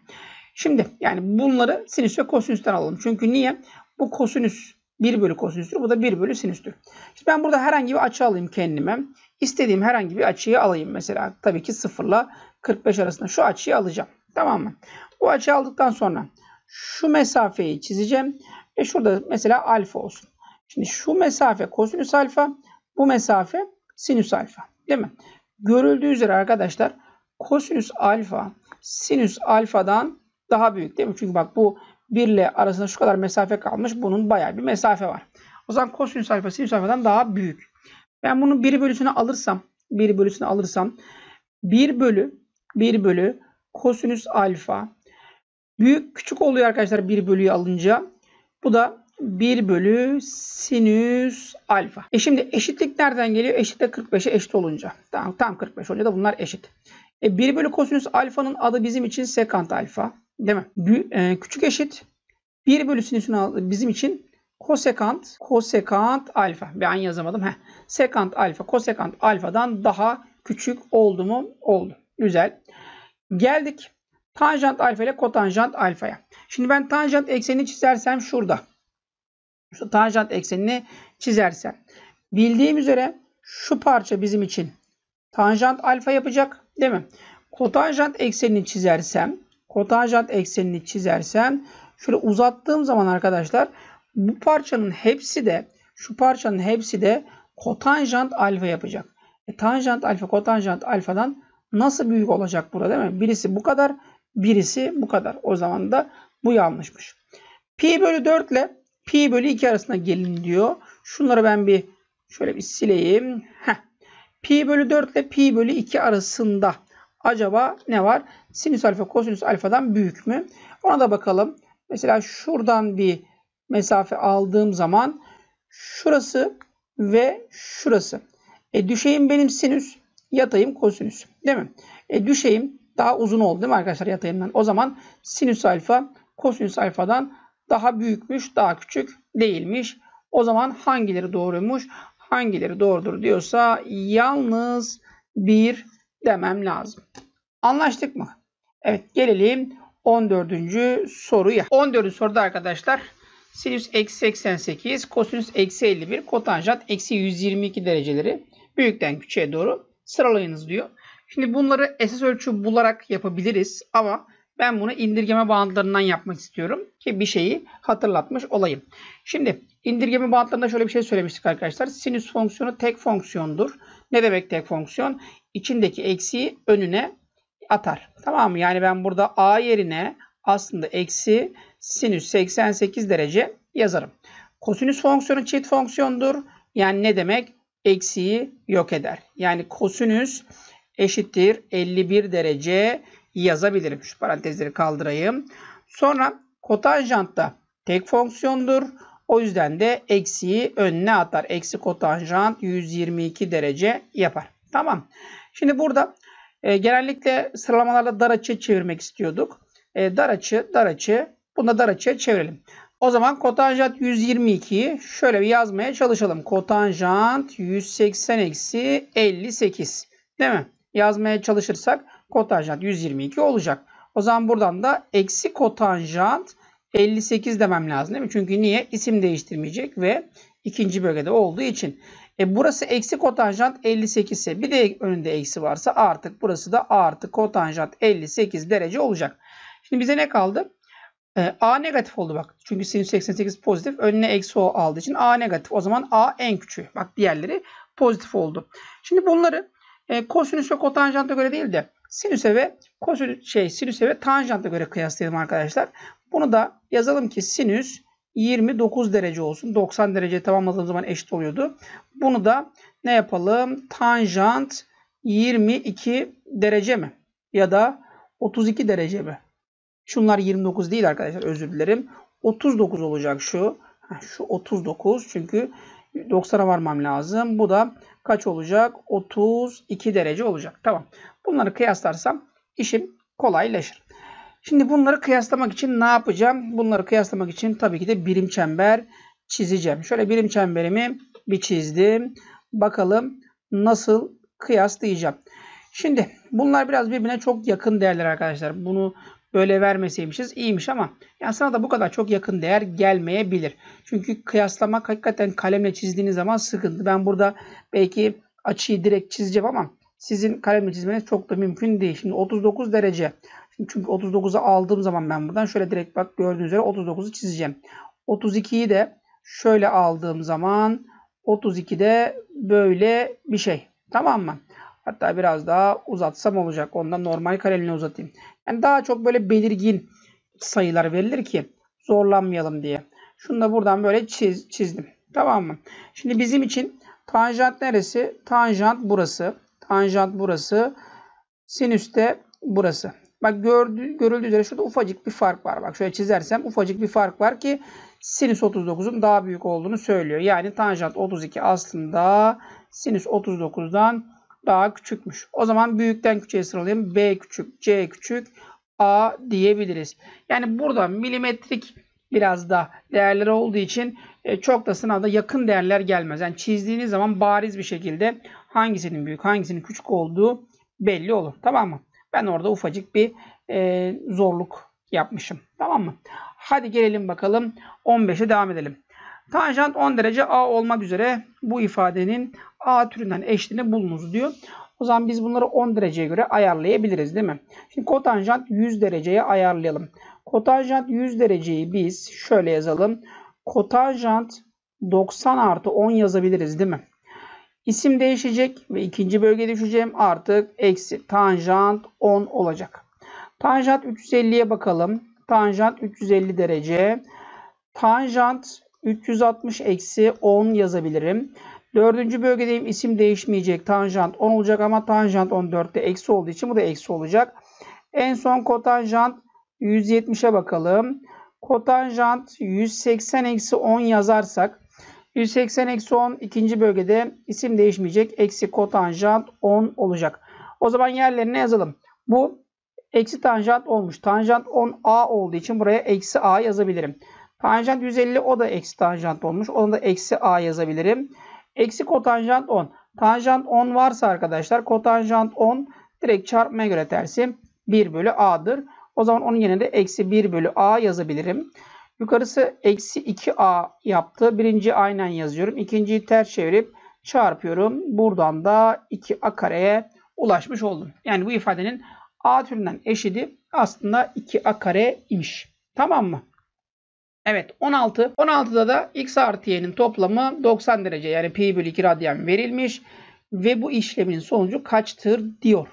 Şimdi yani bunları sinüs ve kosinüsten alalım. Çünkü niye? Bu kosinüs 1 bölü kosinüstür. Bu da 1 bölü sinüstür. Şimdi ben burada herhangi bir açı alayım kendime. İstediğim herhangi bir açıyı alayım mesela. Tabii ki 0 ile 45 arasında şu açıyı alacağım. Tamam mı? Bu açıyı aldıktan sonra şu mesafeyi çizeceğim. Ve şurada mesela alfa olsun. Şimdi şu mesafe kosinüs alfa. Bu mesafe sinüs alfa. Değil mi? Görüldüğü üzere arkadaşlar kosinüs alfa sinüs alfadan daha büyük değil mi? Çünkü bak bu 1 ile arasında şu kadar mesafe kalmış. Bunun bayağı bir mesafe var. O zaman kosinüs alfa sinüs alfadan daha büyük. Ben bunun 1 bölüsünü alırsam 1 bölüsünü alırsam 1 bölü 1 bölü kosinüs alfa büyük küçük oluyor arkadaşlar 1 bölüyü alınca. Bu da 1 bölü sinüs alfa. E şimdi eşitlik nereden geliyor? Eşit 45'e eşit olunca. Tamam tam 45 olunca da bunlar eşit. E 1 bölü kosinüs alfanın adı bizim için sekant alfa. Değil mi? Büyük, e, küçük eşit 1 bölü sinüsün adı bizim için kosekant, kosekant alfa. Bir an yazamadım. Heh. Sekant alfa, kosekant alfadan daha küçük oldu mu? Oldu. Güzel. Geldik tanjant alfa ile kotanjant alfaya. Şimdi ben tanjant eksenini çizersem şurada. Şu tanjant eksenini çizersem. Bildiğim üzere şu parça bizim için tanjant alfa yapacak. Değil mi? Kotanjant eksenini çizersem kotanjant eksenini çizersem şöyle uzattığım zaman arkadaşlar bu parçanın hepsi de şu parçanın hepsi de kotanjant alfa yapacak. E, tanjant alfa kotanjant alfadan nasıl büyük olacak burada değil mi? Birisi bu kadar, birisi bu kadar. O zaman da bu yanlışmış. Pi bölü 4 ile pi bölü 2 arasında gelin diyor. Şunları ben bir şöyle bir sileyim. Heh. Pi bölü 4 ile pi bölü 2 arasında acaba ne var? Sinüs alfa kosinüs alfadan büyük mü? Ona da bakalım. Mesela şuradan bir mesafe aldığım zaman şurası ve şurası. E düşeyim benim sinüs, yatayım kosinüs. Değil mi? E düşeyim daha uzun oldu değil mi arkadaşlar yatayımdan? O zaman sinüs alfa kosinüs alfadan daha büyükmüş, daha küçük değilmiş. O zaman hangileri doğruymuş, hangileri doğrudur diyorsa yalnız bir demem lazım. Anlaştık mı? Evet gelelim 14. soruya. 14. soruda arkadaşlar Sinüs eksi 88, kosinüs eksi 51, kotanjant eksi 122 dereceleri büyükten küçüğe doğru sıralayınız diyor. Şimdi bunları esas ölçü bularak yapabiliriz ama ben bunu indirgeme bağıntılarından yapmak istiyorum ki bir şeyi hatırlatmış olayım. Şimdi indirgeme bağıntılarında şöyle bir şey söylemiştik arkadaşlar. Sinüs fonksiyonu tek fonksiyondur. Ne demek tek fonksiyon? İçindeki eksiği önüne atar. Tamam mı? Yani ben burada a yerine aslında eksi sinüs 88 derece yazarım. Kosinüs fonksiyonu çift fonksiyondur. Yani ne demek? Eksiyi yok eder. Yani kosinüs eşittir 51 derece yazabilirim. Şu parantezleri kaldırayım. Sonra kotanjant da tek fonksiyondur. O yüzden de eksiyi önüne atar. Eksi kotanjant 122 derece yapar. Tamam. Şimdi burada e, genellikle sıralamalarla dar açı çevirmek istiyorduk e, dar açı, dar açı. Bunu da dar açıya çevirelim. O zaman kotanjant 122'yi şöyle bir yazmaya çalışalım. Kotanjant 180 eksi 58. Değil mi? Yazmaya çalışırsak kotanjant 122 olacak. O zaman buradan da eksi kotanjant 58 demem lazım değil mi? Çünkü niye? İsim değiştirmeyecek ve ikinci bölgede olduğu için. E burası eksi kotanjant 58 ise bir de önünde eksi varsa artık burası da artı kotanjant 58 derece olacak. Şimdi bize ne kaldı? E, A negatif oldu bak. Çünkü sinüs 88 pozitif. Önüne eksi O aldığı için A negatif. O zaman A en küçüğü. Bak diğerleri pozitif oldu. Şimdi bunları e, kosinüs ve kotanjanta göre değil de sinüse ve kosinüs şey sinüse ve tanjanta göre kıyaslayalım arkadaşlar. Bunu da yazalım ki sinüs 29 derece olsun. 90 derece tamamladığım zaman eşit oluyordu. Bunu da ne yapalım? Tanjant 22 derece mi? Ya da 32 derece mi? Şunlar 29 değil arkadaşlar özür dilerim. 39 olacak şu. Şu 39 çünkü 90'a varmam lazım. Bu da kaç olacak? 32 derece olacak. Tamam. Bunları kıyaslarsam işim kolaylaşır. Şimdi bunları kıyaslamak için ne yapacağım? Bunları kıyaslamak için tabii ki de birim çember çizeceğim. Şöyle birim çemberimi bir çizdim. Bakalım nasıl kıyaslayacağım. Şimdi bunlar biraz birbirine çok yakın değerler arkadaşlar. Bunu böyle vermeseymişiz iyiymiş ama yani sana da bu kadar çok yakın değer gelmeyebilir. Çünkü kıyaslamak hakikaten kalemle çizdiğiniz zaman sıkıntı. Ben burada belki açıyı direkt çizeceğim ama sizin kalemle çizmeniz çok da mümkün değil. Şimdi 39 derece. Çünkü 39'a aldığım zaman ben buradan şöyle direkt bak gördüğünüz üzere 39'u çizeceğim. 32'yi de şöyle aldığım zaman 32'de böyle bir şey. Tamam mı? Hatta biraz daha uzatsam olacak. Ondan normal kalemle uzatayım. Yani daha çok böyle belirgin sayılar verilir ki zorlanmayalım diye. Şunu da buradan böyle çiz, çizdim. Tamam mı? Şimdi bizim için tanjant neresi? Tanjant burası. Tanjant burası. Sinüs de burası. Bak gördü, görüldüğü üzere şurada ufacık bir fark var. Bak şöyle çizersem ufacık bir fark var ki sinüs 39'un daha büyük olduğunu söylüyor. Yani tanjant 32 aslında sinüs 39'dan daha küçükmüş. O zaman büyükten küçüğe sıralayalım. B küçük, C küçük, A diyebiliriz. Yani burada milimetrik biraz da değerler olduğu için e, çok da sınavda yakın değerler gelmez. Yani çizdiğiniz zaman bariz bir şekilde hangisinin büyük, hangisinin küçük olduğu belli olur. Tamam mı? Ben orada ufacık bir e, zorluk yapmışım. Tamam mı? Hadi gelelim bakalım 15'e devam edelim. Tanjant 10 derece A olmak üzere bu ifadenin A türünden eşliğini bulunuz diyor. O zaman biz bunları 10 dereceye göre ayarlayabiliriz değil mi? Şimdi kotanjant 100 dereceye ayarlayalım. Kotanjant 100 dereceyi biz şöyle yazalım. Kotanjant 90 artı 10 yazabiliriz değil mi? İsim değişecek ve ikinci bölgeye düşeceğim. Artık eksi tanjant 10 olacak. Tanjant 350'ye bakalım. Tanjant 350 derece. Tanjant 360 eksi 10 yazabilirim. Dördüncü bölgedeyim. İsim değişmeyecek. Tanjant 10 olacak ama tanjant 14'te eksi olduğu için bu da eksi olacak. En son kotanjant 170'e bakalım. Kotanjant 180 eksi 10 yazarsak 180 eksi 10 ikinci bölgede isim değişmeyecek. Eksi kotanjant 10 olacak. O zaman yerlerine yazalım. Bu eksi tanjant olmuş. Tanjant 10a olduğu için buraya eksi a yazabilirim. Tanjant 150 o da eksi tanjant olmuş. Onu da eksi a yazabilirim. Eksi kotanjant 10. Tanjant 10 varsa arkadaşlar kotanjant 10 direkt çarpmaya göre tersi 1 bölü a'dır. O zaman onun yerine de eksi 1 bölü a yazabilirim. Yukarısı eksi 2a yaptı. Birinci aynen yazıyorum. İkinciyi ters çevirip çarpıyorum. Buradan da 2a kareye ulaşmış oldum. Yani bu ifadenin a türünden eşidi aslında 2a kare imiş. Tamam mı? Evet 16. 16'da da x artı y'nin toplamı 90 derece yani pi bölü 2 radyan verilmiş. Ve bu işlemin sonucu kaçtır diyor.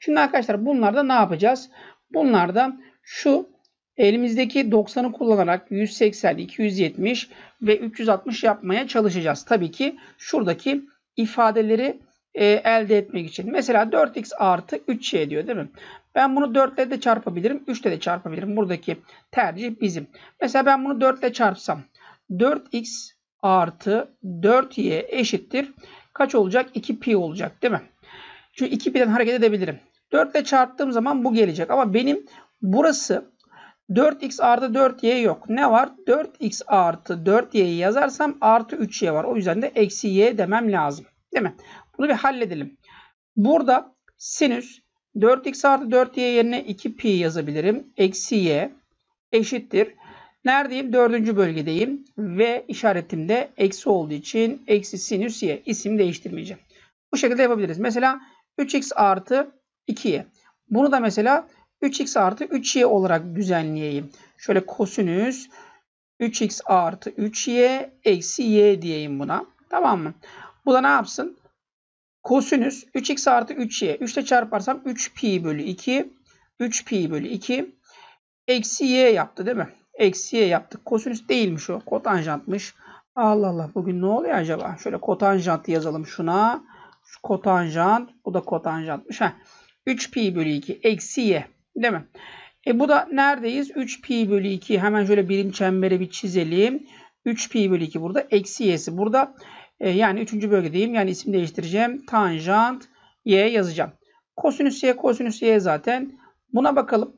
Şimdi arkadaşlar bunlarda ne yapacağız? Bunlarda şu elimizdeki 90'ı kullanarak 180, 270 ve 360 yapmaya çalışacağız. Tabii ki şuradaki ifadeleri e, elde etmek için. Mesela 4x artı 3y diyor değil mi? Ben bunu 4 ile de çarpabilirim. 3 ile de çarpabilirim. Buradaki tercih bizim. Mesela ben bunu 4 ile çarpsam. 4x artı 4y eşittir. Kaç olacak? 2pi olacak değil mi? Çünkü 2pi'den hareket edebilirim. 4 ile çarptığım zaman bu gelecek. Ama benim burası 4x artı 4y yok. Ne var? 4x artı 4y'yi yazarsam artı 3y var. O yüzden de eksi y demem lazım. Değil mi? Bunu bir halledelim. Burada sinüs 4x artı 4y yerine 2pi yazabilirim. Eksi y eşittir. Neredeyim? Dördüncü bölgedeyim. Ve işaretim de eksi olduğu için eksi sinüs y. isim değiştirmeyeceğim. Bu şekilde yapabiliriz. Mesela 3x artı 2y. Bunu da mesela 3x artı 3y olarak düzenleyeyim. Şöyle kosinüs 3x artı 3y eksi y diyeyim buna. Tamam mı? Bu da ne yapsın? Kosinüs 3x artı 3y. 3 ile çarparsam 3pi bölü 2. 3pi bölü 2. Eksi y yaptı değil mi? Eksi y yaptı. Kosinüs değilmiş o. Kotanjantmış. Allah Allah bugün ne oluyor acaba? Şöyle kotanjant yazalım şuna. Şu kotanjant. Bu da kotanjantmış. Heh. 3pi bölü 2 eksi y. Değil mi? E bu da neredeyiz? 3pi bölü 2. Hemen şöyle birim çemberi bir çizelim. 3pi bölü 2 burada. Eksi y'si burada. E, yani üçüncü bölgedeyim. Yani isim değiştireceğim. Tanjant y yazacağım. Kosinüs y kosinüs y zaten. Buna bakalım.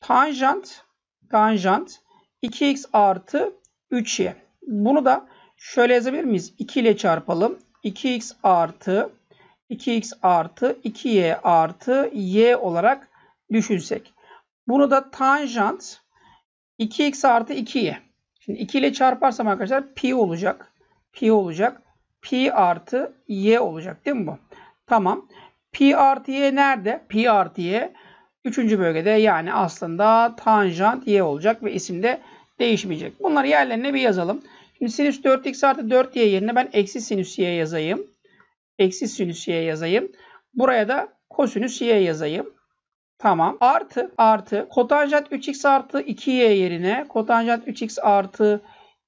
Tanjant tanjant 2x artı 3y. Bunu da şöyle yazabilir miyiz? 2 ile çarpalım. 2x artı 2x artı 2y artı y olarak düşünsek. Bunu da tanjant 2x artı 2y. Şimdi 2 ile çarparsam arkadaşlar pi olacak pi olacak. Pi artı y olacak değil mi bu? Tamam. Pi artı y nerede? Pi artı y üçüncü bölgede yani aslında tanjant y olacak ve isim de değişmeyecek. Bunları yerlerine bir yazalım. Şimdi sinüs 4x artı 4y yerine ben eksi sinüs y yazayım. Eksi sinüs y yazayım. Buraya da kosinüs y yazayım. Tamam. Artı artı kotanjant 3x artı 2y yerine kotanjant 3x artı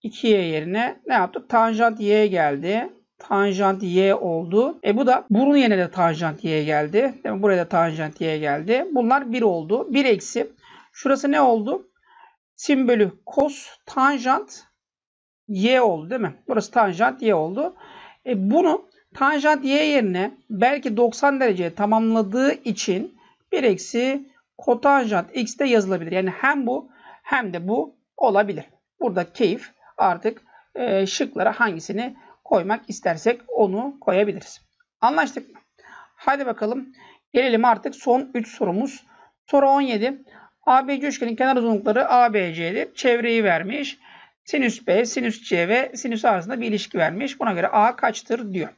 2y yerine ne yaptı? Tanjant y geldi. Tanjant y oldu. E bu da burun yerine de tanjant y geldi. Değil mi? Buraya da tanjant y geldi. Bunlar 1 oldu. 1 eksi. Şurası ne oldu? Sin bölü kos tanjant y oldu değil mi? Burası tanjant y oldu. E bunu tanjant y yerine belki 90 dereceye tamamladığı için 1 eksi kotanjant x de yazılabilir. Yani hem bu hem de bu olabilir. Burada keyif artık e, şıklara hangisini koymak istersek onu koyabiliriz. Anlaştık mı? Hadi bakalım gelelim artık son 3 sorumuz. Soru 17. ABC üçgenin kenar uzunlukları ABC'dir. Çevreyi vermiş. Sinüs B, sinüs C ve sinüs arasında bir ilişki vermiş. Buna göre A kaçtır diyor.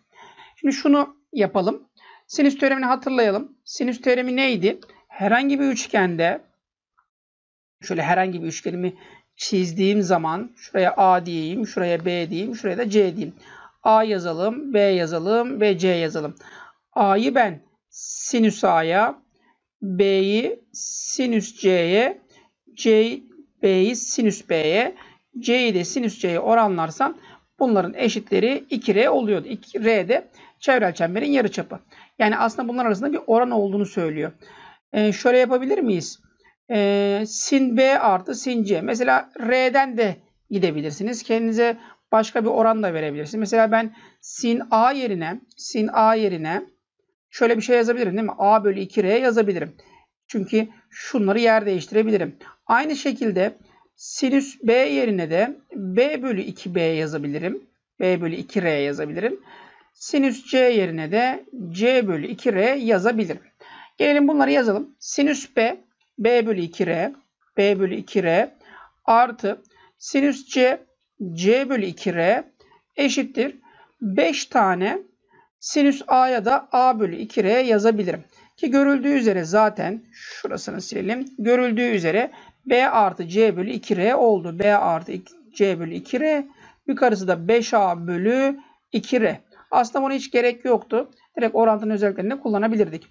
Şimdi şunu yapalım. Sinüs teoremini hatırlayalım. Sinüs teoremi neydi? Herhangi bir üçgende şöyle herhangi bir üçgenimi çizdiğim zaman şuraya A diyeyim, şuraya B diyeyim, şuraya da C diyeyim. A yazalım, B yazalım ve C yazalım. A'yı ben sinüs A'ya, B'yi sinüs C'ye, C B'yi sinüs B'ye, C'yi de sinüs C'ye oranlarsam bunların eşitleri 2R oluyor. 2R de çevrel çemberin yarıçapı. Yani aslında bunlar arasında bir oran olduğunu söylüyor. Ee, şöyle yapabilir miyiz? e, sin B artı sin C. Mesela R'den de gidebilirsiniz. Kendinize başka bir oran da verebilirsiniz. Mesela ben sin A yerine sin A yerine şöyle bir şey yazabilirim değil mi? A bölü 2R yazabilirim. Çünkü şunları yer değiştirebilirim. Aynı şekilde sinüs B yerine de B bölü 2B yazabilirim. B bölü 2R yazabilirim. Sinüs C yerine de C bölü 2R yazabilirim. Gelelim bunları yazalım. Sinüs B B bölü 2R B bölü 2R artı sinüs C C bölü 2R eşittir. 5 tane sinüs A ya da A bölü 2R yazabilirim. Ki görüldüğü üzere zaten şurasını silelim. Görüldüğü üzere B artı C bölü 2R oldu. B artı C bölü 2R. Yukarısı da 5A bölü 2R. Aslında buna hiç gerek yoktu. Direkt orantının özelliklerini kullanabilirdik.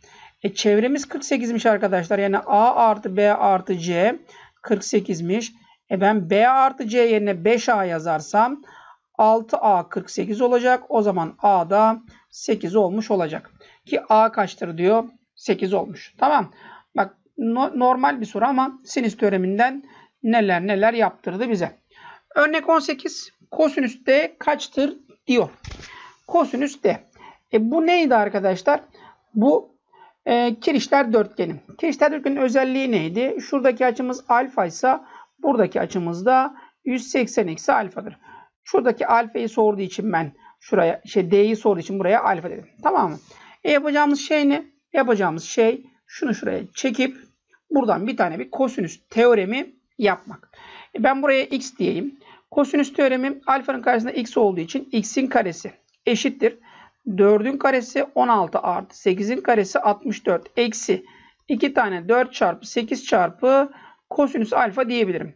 E çevremiz 48'miş arkadaşlar. Yani A artı B artı C 48'miş. E ben B artı C yerine 5A yazarsam 6A 48 olacak. O zaman A da 8 olmuş olacak. Ki A kaçtır diyor? 8 olmuş. Tamam. Bak no normal bir soru ama sinüs teoreminden neler neler yaptırdı bize. Örnek 18. Kosinüs D kaçtır diyor. Kosinüs D. E bu neydi arkadaşlar? Bu e, kirişler dörtgeni. Kirişler dörtgenin özelliği neydi? Şuradaki açımız alfa ise buradaki açımız da 180 eksi alfadır. Şuradaki alfayı sorduğu için ben şuraya şey d'yi sorduğu için buraya alfa dedim. Tamam mı? E yapacağımız şey ne? Yapacağımız şey şunu şuraya çekip buradan bir tane bir kosinüs teoremi yapmak. E ben buraya x diyeyim. Kosinüs teoremi alfanın karşısında x olduğu için x'in karesi eşittir. 4'ün karesi 16 artı 8'in karesi 64 eksi 2 tane 4 çarpı 8 çarpı kosinüs alfa diyebilirim.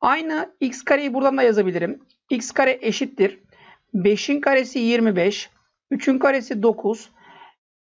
Aynı x kareyi buradan da yazabilirim. x kare eşittir. 5'in karesi 25. 3'ün karesi 9.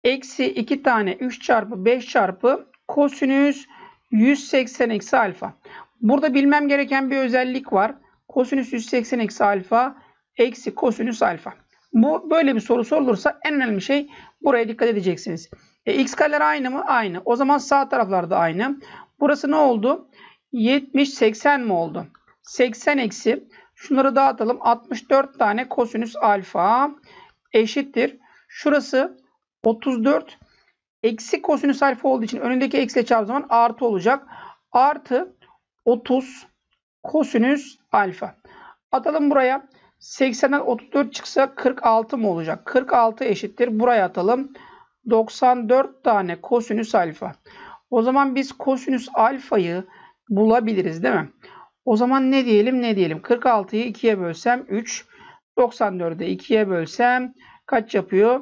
Eksi 2 tane 3 çarpı 5 çarpı kosinüs 180 eksi alfa. Burada bilmem gereken bir özellik var. Kosinüs 180 eksi alfa eksi kosinüs alfa. Bu böyle bir soru sorulursa en önemli şey buraya dikkat edeceksiniz. E, x kareler aynı mı? Aynı. O zaman sağ taraflarda aynı. Burası ne oldu? 70-80 mi oldu? 80 eksi. Şunları dağıtalım. 64 tane kosinüs alfa eşittir. Şurası 34 eksi kosinüs alfa olduğu için önündeki eksiyle çarpı zaman artı olacak. Artı 30 kosinüs alfa. Atalım buraya. 80'den 34 çıksa 46 mı olacak? 46 eşittir. Buraya atalım. 94 tane kosinüs alfa. O zaman biz kosinüs alfayı bulabiliriz değil mi? O zaman ne diyelim ne diyelim. 46'yı 2'ye bölsem 3. 94'ü 2'ye bölsem kaç yapıyor?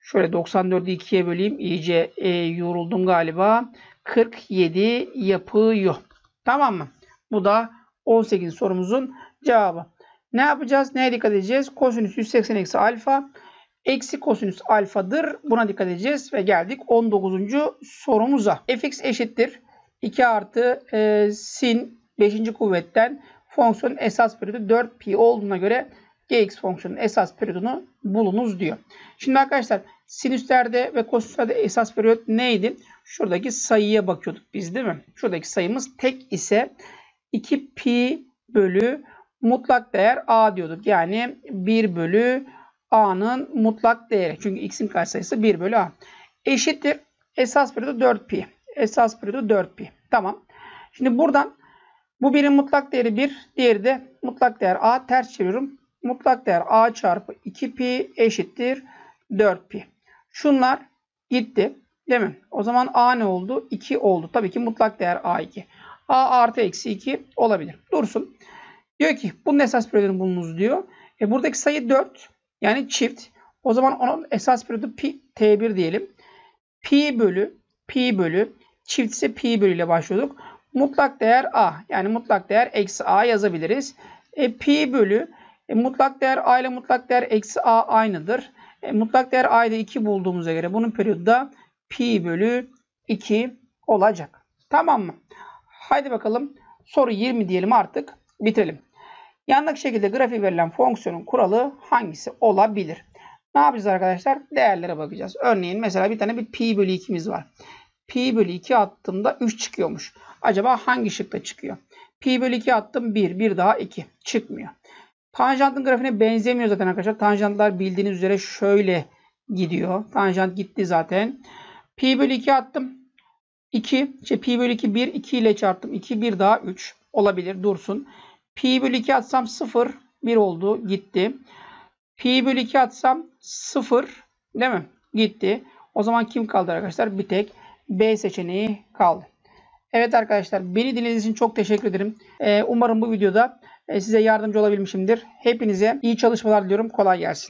Şöyle 94'ü 2'ye böleyim. İyice e, yoruldum galiba. 47 yapıyor. Tamam mı? Bu da 18. sorumuzun cevabı. Ne yapacağız? Neye dikkat edeceğiz? Kosinüs 180 eksi alfa. Eksi kosinüs alfadır. Buna dikkat edeceğiz ve geldik 19. sorumuza. fx eşittir. 2 artı e, sin 5. kuvvetten fonksiyonun esas periyodu 4 pi olduğuna göre gx fonksiyonun esas periyodunu bulunuz diyor. Şimdi arkadaşlar sinüslerde ve kosinüslerde esas periyot neydi? Şuradaki sayıya bakıyorduk biz değil mi? Şuradaki sayımız tek ise 2 pi bölü mutlak değer a diyorduk. Yani 1 bölü a'nın mutlak değeri. Çünkü x'in katsayısı 1 bölü a. Eşittir. Esas periyodu 4 pi. Esas periyodu 4 pi. Tamam. Şimdi buradan bu birin mutlak değeri 1. Diğeri de mutlak değer a. Ters çeviriyorum. Mutlak değer a çarpı 2 pi eşittir 4 pi. Şunlar gitti. Değil mi? O zaman a ne oldu? 2 oldu. Tabii ki mutlak değer a2. a artı eksi 2 olabilir. Dursun. Diyor ki bunun esas periyodunu bulunuz diyor. E, buradaki sayı 4 yani çift. O zaman onun esas periyodu pi, T1 diyelim. Pi bölü pi bölü çift ise pi bölü ile başlıyorduk. Mutlak değer A yani mutlak değer eksi A yazabiliriz. E, pi bölü e, mutlak değer A ile mutlak değer eksi A aynıdır. E, mutlak değer A'yı da 2 bulduğumuza göre bunun periyodu da pi bölü 2 olacak. Tamam mı? Haydi bakalım soru 20 diyelim artık bitirelim. Yandaki şekilde grafiği verilen fonksiyonun kuralı hangisi olabilir? Ne yapacağız arkadaşlar? Değerlere bakacağız. Örneğin mesela bir tane bir pi bölü 2'miz var. Pi bölü 2 attığımda 3 çıkıyormuş. Acaba hangi şıkta çıkıyor? Pi bölü 2 attım 1. 1 daha 2. Çıkmıyor. Tanjantın grafiğine benzemiyor zaten arkadaşlar. Tanjantlar bildiğiniz üzere şöyle gidiyor. Tanjant gitti zaten. Pi bölü 2 attım. 2. İşte pi bölü 2 1. 2 ile çarptım. 2 1 daha 3 olabilir. Dursun. Pi bölü 2 atsam 0. 1 oldu. Gitti. Pi bölü 2 atsam 0. Değil mi? Gitti. O zaman kim kaldı arkadaşlar? Bir tek B seçeneği kaldı. Evet arkadaşlar beni dinlediğiniz için çok teşekkür ederim. Ee, umarım bu videoda e, size yardımcı olabilmişimdir. Hepinize iyi çalışmalar diliyorum. Kolay gelsin.